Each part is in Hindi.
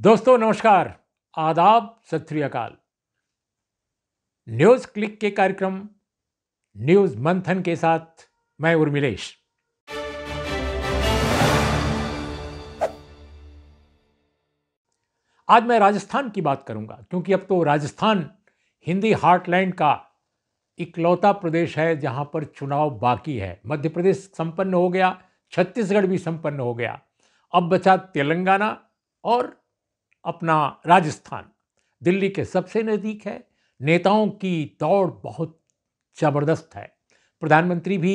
दोस्तों नमस्कार आदाब सत अकाल न्यूज क्लिक के कार्यक्रम न्यूज मंथन के साथ मैं उर्मिलेश आज मैं राजस्थान की बात करूंगा क्योंकि अब तो राजस्थान हिंदी हार्टलैंड का इकलौता प्रदेश है जहां पर चुनाव बाकी है मध्य प्रदेश संपन्न हो गया छत्तीसगढ़ भी संपन्न हो गया अब बचा तेलंगाना और अपना राजस्थान दिल्ली के सबसे नज़दीक है नेताओं की दौड़ बहुत ज़बरदस्त है प्रधानमंत्री भी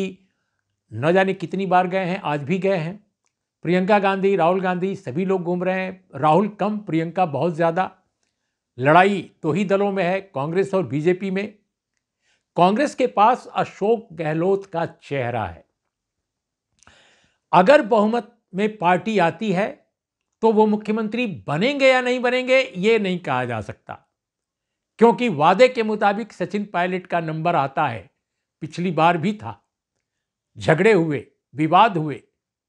न जाने कितनी बार गए हैं आज भी गए हैं प्रियंका गांधी राहुल गांधी सभी लोग घूम रहे हैं राहुल कम प्रियंका बहुत ज़्यादा लड़ाई तो ही दलों में है कांग्रेस और बीजेपी में कांग्रेस के पास अशोक गहलोत का चेहरा है अगर बहुमत में पार्टी आती है तो वो मुख्यमंत्री बनेंगे या नहीं बनेंगे ये नहीं कहा जा सकता क्योंकि वादे के मुताबिक सचिन पायलट का नंबर आता है पिछली बार भी था झगड़े हुए विवाद हुए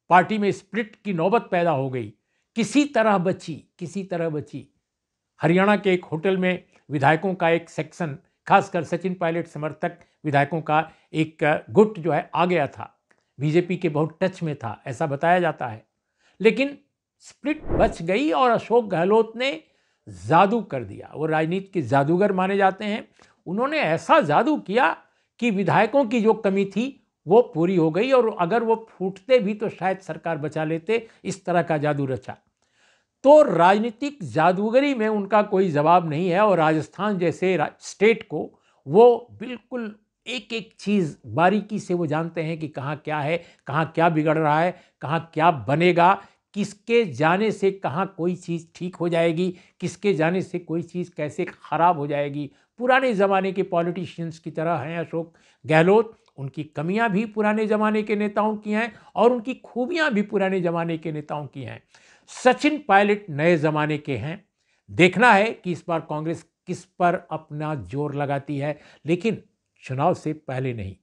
पार्टी में स्प्लिट की नौबत पैदा हो गई किसी तरह बची किसी तरह बची हरियाणा के एक होटल में विधायकों का एक सेक्शन खासकर सचिन पायलट समर्थक विधायकों का एक गुट जो है आ गया था बीजेपी के बहुत टच में था ऐसा बताया जाता है लेकिन स्प्लिट बच गई और अशोक गहलोत ने जादू कर दिया वो राजनीति के जादूगर माने जाते हैं उन्होंने ऐसा जादू किया कि विधायकों की जो कमी थी वो पूरी हो गई और अगर वो फूटते भी तो शायद सरकार बचा लेते इस तरह का जादू रचा तो राजनीतिक जादूगरी में उनका कोई जवाब नहीं है और राजस्थान जैसे स्टेट को वो बिल्कुल एक एक चीज़ बारीकी से वो जानते हैं कि कहाँ क्या है कहाँ क्या बिगड़ रहा है कहाँ क्या बनेगा किसके जाने से कहाँ कोई चीज़ ठीक हो जाएगी किसके जाने से कोई चीज़ कैसे ख़राब हो जाएगी पुराने ज़माने के पॉलिटिशियंस की तरह हैं अशोक गहलोत उनकी कमियां भी पुराने ज़माने के नेताओं की हैं और उनकी खूबियां भी पुराने ज़माने के नेताओं की हैं सचिन पायलट नए ज़माने के हैं देखना है कि इस बार कांग्रेस किस पर अपना जोर लगाती है लेकिन चुनाव से पहले नहीं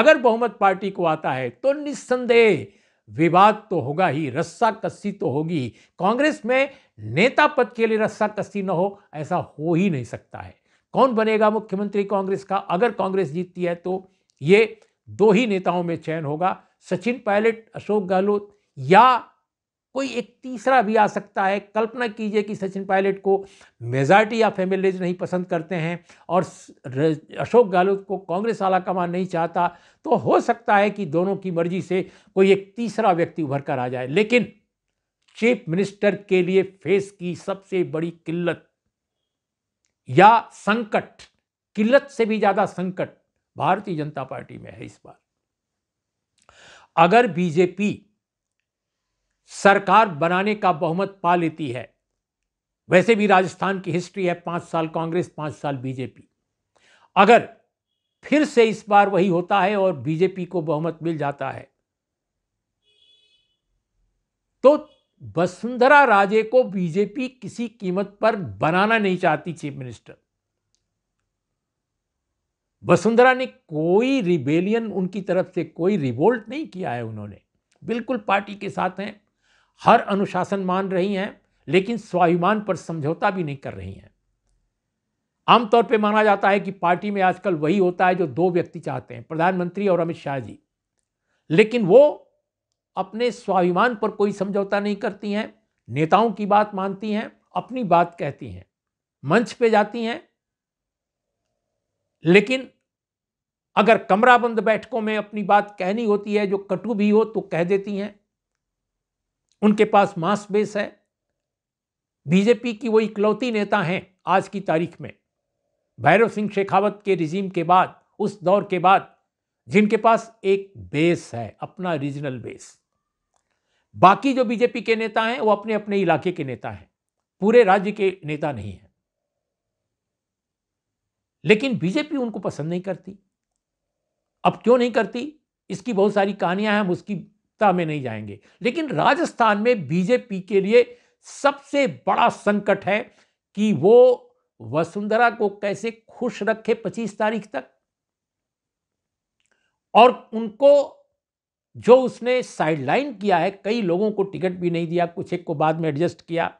अगर बहुमत पार्टी को आता है तो निस्संदेह विवाद तो होगा ही रस्सा कस्सी तो होगी ही कांग्रेस में नेता पद के लिए रस्सा कस्सी न हो ऐसा हो ही नहीं सकता है कौन बनेगा मुख्यमंत्री कांग्रेस का अगर कांग्रेस जीतती है तो ये दो ही नेताओं में चयन होगा सचिन पायलट अशोक गहलोत या कोई एक तीसरा भी आ सकता है कल्पना कीजिए कि सचिन पायलट को मेजॉरिटी ऑफ एम नहीं पसंद करते हैं और अशोक गहलोत को कांग्रेस आला कमान नहीं चाहता तो हो सकता है कि दोनों की मर्जी से कोई एक तीसरा व्यक्ति उभर कर आ जाए लेकिन चीफ मिनिस्टर के लिए फेस की सबसे बड़ी किल्लत या संकट किल्लत से भी ज़्यादा संकट भारतीय जनता पार्टी में है इस बार अगर बीजेपी सरकार बनाने का बहुमत पा लेती है वैसे भी राजस्थान की हिस्ट्री है पांच साल कांग्रेस पांच साल बीजेपी अगर फिर से इस बार वही होता है और बीजेपी को बहुमत मिल जाता है तो वसुंधरा राजे को बीजेपी किसी कीमत पर बनाना नहीं चाहती चीफ मिनिस्टर वसुंधरा ने कोई रिबेलियन उनकी तरफ से कोई रिवोल्ट नहीं किया है उन्होंने बिल्कुल पार्टी के साथ हैं हर अनुशासन मान रही हैं लेकिन स्वाभिमान पर समझौता भी नहीं कर रही हैं आमतौर पर माना जाता है कि पार्टी में आजकल वही होता है जो दो व्यक्ति चाहते हैं प्रधानमंत्री और अमित शाह जी लेकिन वो अपने स्वाभिमान पर कोई समझौता नहीं करती हैं नेताओं की बात मानती हैं अपनी बात कहती हैं मंच पे जाती हैं लेकिन अगर कमरा बंद बैठकों में अपनी बात कहनी होती है जो कटु भी हो तो कह देती हैं उनके पास मास बेस है बीजेपी की वो इकलौती नेता हैं आज की तारीख में भैरव सिंह शेखावत के रिजीम के बाद उस दौर के बाद जिनके पास एक बेस है अपना रीजनल बेस बाकी जो बीजेपी के नेता हैं वो अपने अपने इलाके के नेता हैं पूरे राज्य के नेता नहीं हैं लेकिन बीजेपी उनको पसंद नहीं करती अब क्यों नहीं करती इसकी बहुत सारी कहानियां हैं हम उसकी ता में नहीं जाएंगे लेकिन राजस्थान में बीजेपी के लिए सबसे बड़ा संकट है कि वो वसुंधरा को कैसे खुश रखे 25 तारीख तक और उनको जो उसने साइडलाइन किया है कई लोगों को टिकट भी नहीं दिया कुछ एक को बाद में एडजस्ट किया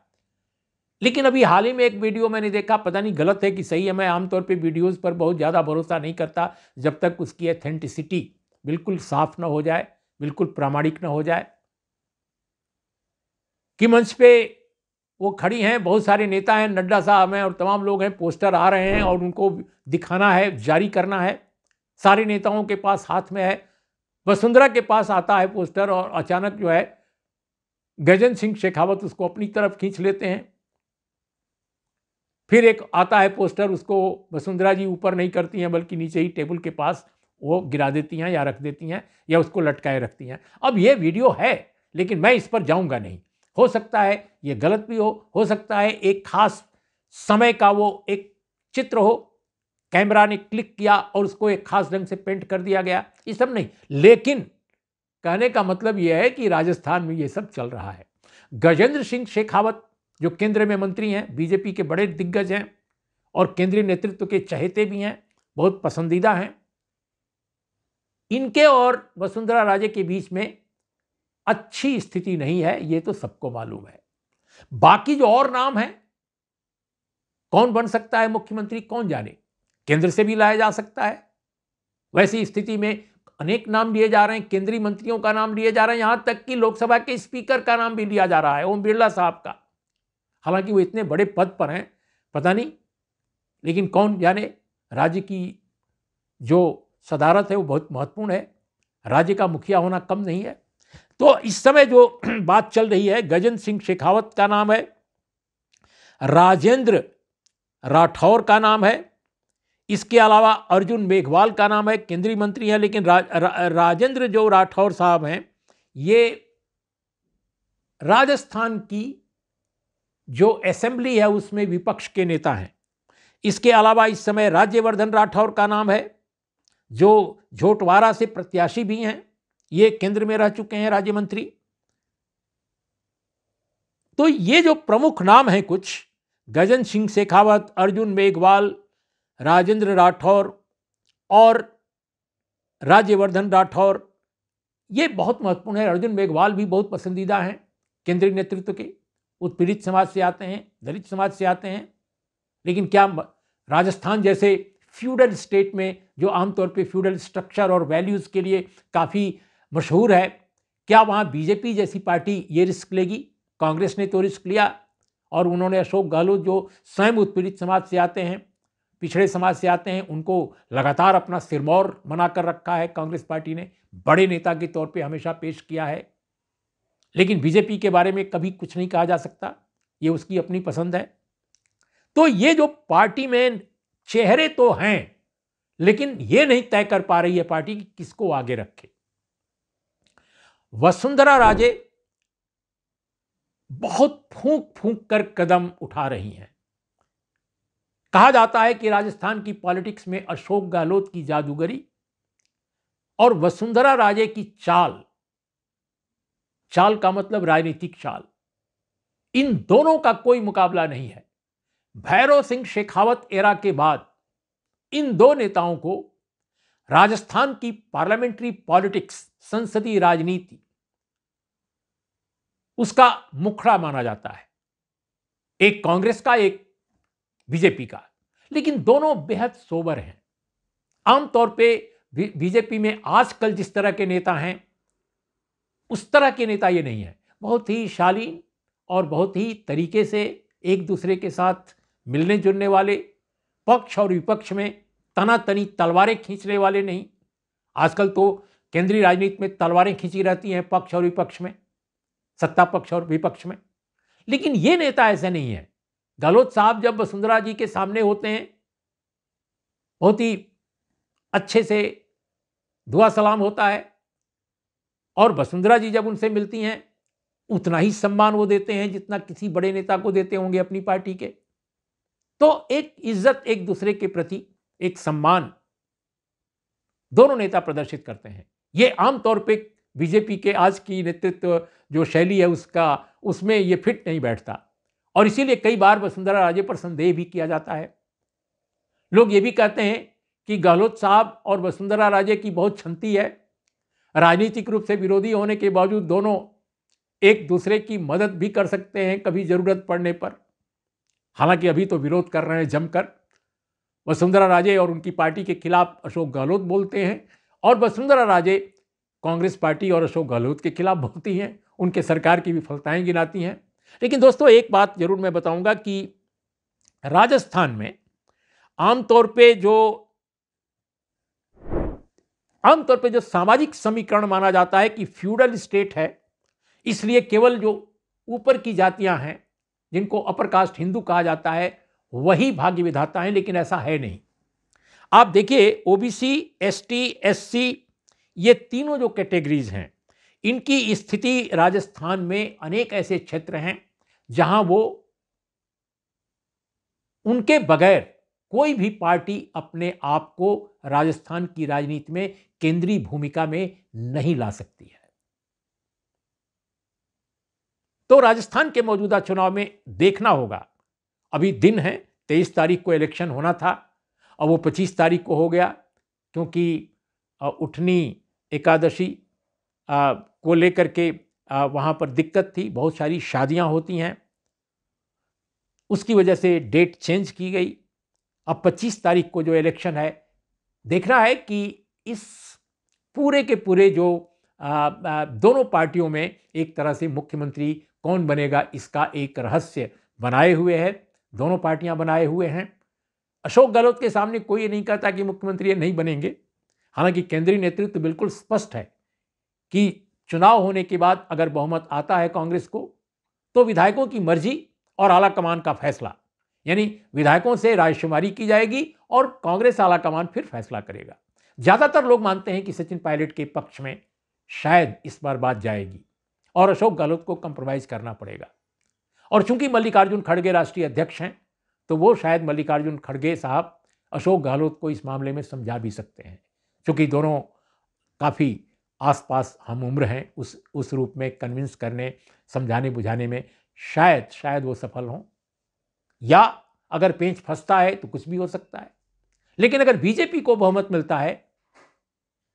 लेकिन अभी हाल ही में एक वीडियो मैंने देखा पता नहीं गलत है कि सही है मैं आमतौर पे वीडियोस पर बहुत ज़्यादा भरोसा नहीं करता जब तक उसकी एथेंटिसिटी बिल्कुल साफ ना हो जाए बिल्कुल प्रामाणिक ना हो जाए कि मंच पे वो खड़ी हैं बहुत सारे नेता हैं नड्डा साहब हैं और तमाम लोग हैं पोस्टर आ रहे हैं और उनको दिखाना है जारी करना है सारे नेताओं के पास हाथ में है वसुंधरा के पास आता है पोस्टर और अचानक जो है गजन सिंह शेखावत उसको अपनी तरफ खींच लेते हैं फिर एक आता है पोस्टर उसको वसुंधरा जी ऊपर नहीं करती हैं बल्कि नीचे ही टेबल के पास वो गिरा देती हैं या रख देती हैं या उसको लटकाए रखती हैं अब ये वीडियो है लेकिन मैं इस पर जाऊंगा नहीं हो सकता है ये गलत भी हो हो सकता है एक खास समय का वो एक चित्र हो कैमरा ने क्लिक किया और उसको एक खास ढंग से पेंट कर दिया गया ये सब नहीं लेकिन कहने का मतलब यह है कि राजस्थान में ये सब चल रहा है गजेंद्र सिंह शेखावत जो केंद्र में मंत्री हैं बीजेपी के बड़े दिग्गज हैं और केंद्रीय नेतृत्व के चहेते भी हैं बहुत पसंदीदा हैं इनके और वसुंधरा राजे के बीच में अच्छी स्थिति नहीं है ये तो सबको मालूम है बाकी जो और नाम है कौन बन सकता है मुख्यमंत्री कौन जाने केंद्र से भी लाया जा सकता है वैसी स्थिति में अनेक नाम लिए जा रहे हैं केंद्रीय मंत्रियों का नाम लिए जा रहे हैं यहां तक कि लोकसभा के स्पीकर का नाम भी लिया जा रहा है ओम बिरला साहब का हालांकि वो इतने बड़े पद पर हैं पता नहीं लेकिन कौन जाने राज्य की जो सदारत है वो बहुत महत्वपूर्ण है राज्य का मुखिया होना कम नहीं है तो इस समय जो बात चल रही है गजन सिंह शेखावत का नाम है राजेंद्र राठौर का नाम है इसके अलावा अर्जुन मेघवाल का नाम है केंद्रीय मंत्री हैं लेकिन रा, रा, राजेंद्र जो राठौर साहब हैं ये राजस्थान की जो असेंबली है उसमें विपक्ष के नेता हैं इसके अलावा इस समय राज्यवर्धन राठौर का नाम है जो झोटवारा से प्रत्याशी भी हैं ये केंद्र में रह चुके हैं राज्य मंत्री तो ये जो प्रमुख नाम हैं कुछ गजन सिंह शेखावत अर्जुन मेघवाल राजेंद्र राठौर और राज्यवर्धन राठौर ये बहुत महत्वपूर्ण है अर्जुन मेघवाल भी बहुत पसंदीदा हैं केंद्रीय नेतृत्व के उत्पीड़ित समाज से आते हैं दलित समाज से आते हैं लेकिन क्या राजस्थान जैसे फ्यूडल स्टेट में जो आमतौर पे फ्यूडल स्ट्रक्चर और वैल्यूज़ के लिए काफ़ी मशहूर है क्या वहाँ बीजेपी जैसी पार्टी ये रिस्क लेगी कांग्रेस ने तो रिस्क लिया और उन्होंने अशोक गहलोत जो स्वयं उत्पीड़ित समाज से आते हैं पिछड़े समाज से आते हैं उनको लगातार अपना सिरमौर बनाकर कर रखा है कांग्रेस पार्टी ने बड़े नेता के तौर पे हमेशा पेश किया है लेकिन बीजेपी के बारे में कभी कुछ नहीं कहा जा सकता ये उसकी अपनी पसंद है तो ये जो पार्टी में चेहरे तो हैं लेकिन यह नहीं तय कर पा रही है पार्टी कि किसको आगे रखे वसुंधरा राजे बहुत फूंक फूंक कर कदम उठा रही हैं कहा जाता है कि राजस्थान की पॉलिटिक्स में अशोक गहलोत की जादूगरी और वसुंधरा राजे की चाल चाल का मतलब राजनीतिक चाल इन दोनों का कोई मुकाबला नहीं है भैरव सिंह शेखावत एरा के बाद इन दो नेताओं को राजस्थान की पार्लियामेंट्री पॉलिटिक्स संसदीय राजनीति उसका मुखड़ा माना जाता है एक कांग्रेस का एक बीजेपी का लेकिन दोनों बेहद सोबर हैं आमतौर पे बीजेपी में आजकल जिस तरह के नेता हैं उस तरह के नेता ये नहीं है बहुत ही शालीन और बहुत ही तरीके से एक दूसरे के साथ मिलने जुलने वाले पक्ष और विपक्ष में तनातनी तलवारें खींचने वाले नहीं आजकल तो केंद्रीय राजनीति में तलवारें खींची रहती हैं पक्ष और विपक्ष में सत्ता पक्ष और विपक्ष में लेकिन ये नेता ऐसे नहीं है गहलोत साहब जब वसुंधरा जी के सामने होते हैं बहुत ही अच्छे से दुआ सलाम होता है और वसुंधरा जी जब उनसे मिलती हैं उतना ही सम्मान वो देते हैं जितना किसी बड़े नेता को देते होंगे अपनी पार्टी के तो एक इज्जत एक दूसरे के प्रति एक सम्मान दोनों नेता प्रदर्शित करते हैं ये आमतौर पे बीजेपी के आज की नेतृत्व जो शैली है उसका उसमें ये फिट नहीं बैठता और इसीलिए कई बार वसुंधरा राजे पर संदेह भी किया जाता है लोग ये भी कहते हैं कि गहलोत साहब और वसुंधरा राजे की बहुत क्षमति है राजनीतिक रूप से विरोधी होने के बावजूद दोनों एक दूसरे की मदद भी कर सकते हैं कभी ज़रूरत पड़ने पर हालांकि अभी तो विरोध कर रहे हैं जमकर वसुंधरा राजे और उनकी पार्टी के खिलाफ अशोक गहलोत बोलते हैं और वसुंधरा राजे कांग्रेस पार्टी और अशोक गहलोत के खिलाफ बोलती हैं उनके सरकार की विफलताएँ गिनाती हैं लेकिन दोस्तों एक बात जरूर मैं बताऊंगा कि राजस्थान में आमतौर पे जो आमतौर पे जो सामाजिक समीकरण माना जाता है कि फ्यूडल स्टेट है इसलिए केवल जो ऊपर की जातियां हैं जिनको अपर कास्ट हिंदू कहा जाता है वही भाग्य विधाता है लेकिन ऐसा है नहीं आप देखिए ओबीसी एसटी एससी ये तीनों जो कैटेगरीज हैं इनकी स्थिति राजस्थान में अनेक ऐसे क्षेत्र हैं जहां वो उनके बगैर कोई भी पार्टी अपने आप को राजस्थान की राजनीति में केंद्रीय भूमिका में नहीं ला सकती है तो राजस्थान के मौजूदा चुनाव में देखना होगा अभी दिन है तेईस तारीख को इलेक्शन होना था और वो पच्चीस तारीख को हो गया क्योंकि उठनी एकादशी को लेकर के वहाँ पर दिक्कत थी बहुत सारी शादियाँ होती हैं उसकी वजह से डेट चेंज की गई अब 25 तारीख को जो इलेक्शन है देखना है कि इस पूरे के पूरे जो आ, आ, दोनों पार्टियों में एक तरह से मुख्यमंत्री कौन बनेगा इसका एक रहस्य बनाए हुए है दोनों पार्टियां बनाए हुए हैं अशोक गहलोत के सामने कोई ये नहीं कहता कि मुख्यमंत्री नहीं बनेंगे हालांकि केंद्रीय नेतृत्व तो बिल्कुल स्पष्ट है कि चुनाव होने के बाद अगर बहुमत आता है कांग्रेस को तो विधायकों की मर्जी और आला कमान का फैसला यानी विधायकों से रायशुमारी की जाएगी और कांग्रेस आला कमान फिर फैसला करेगा ज़्यादातर लोग मानते हैं कि सचिन पायलट के पक्ष में शायद इस बार बात जाएगी और अशोक गहलोत को कंप्रोमाइज़ करना पड़ेगा और चूंकि मल्लिकार्जुन खड़गे राष्ट्रीय अध्यक्ष हैं तो वो शायद मल्लिकार्जुन खड़गे साहब अशोक गहलोत को इस मामले में समझा भी सकते हैं चूंकि दोनों काफ़ी आसपास हम उम्र हैं उस उस रूप में कन्विंस करने समझाने बुझाने में शायद शायद वो सफल हों या अगर पेंच फंसता है तो कुछ भी हो सकता है लेकिन अगर बीजेपी को बहुमत मिलता है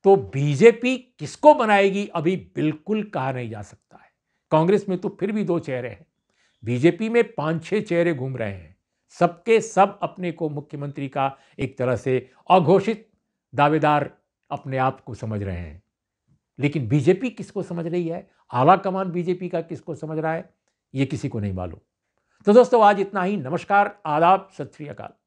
तो बीजेपी किसको बनाएगी अभी बिल्कुल कहा नहीं जा सकता है कांग्रेस में तो फिर भी दो चेहरे हैं बीजेपी में पांच छह चेहरे घूम रहे हैं सबके सब अपने को मुख्यमंत्री का एक तरह से अघोषित दावेदार अपने आप को समझ रहे हैं लेकिन बीजेपी किसको समझ रही है आला कमान बीजेपी का किसको समझ रहा है ये किसी को नहीं मालूम तो दोस्तों आज इतना ही नमस्कार आदाब सत श्री अकाल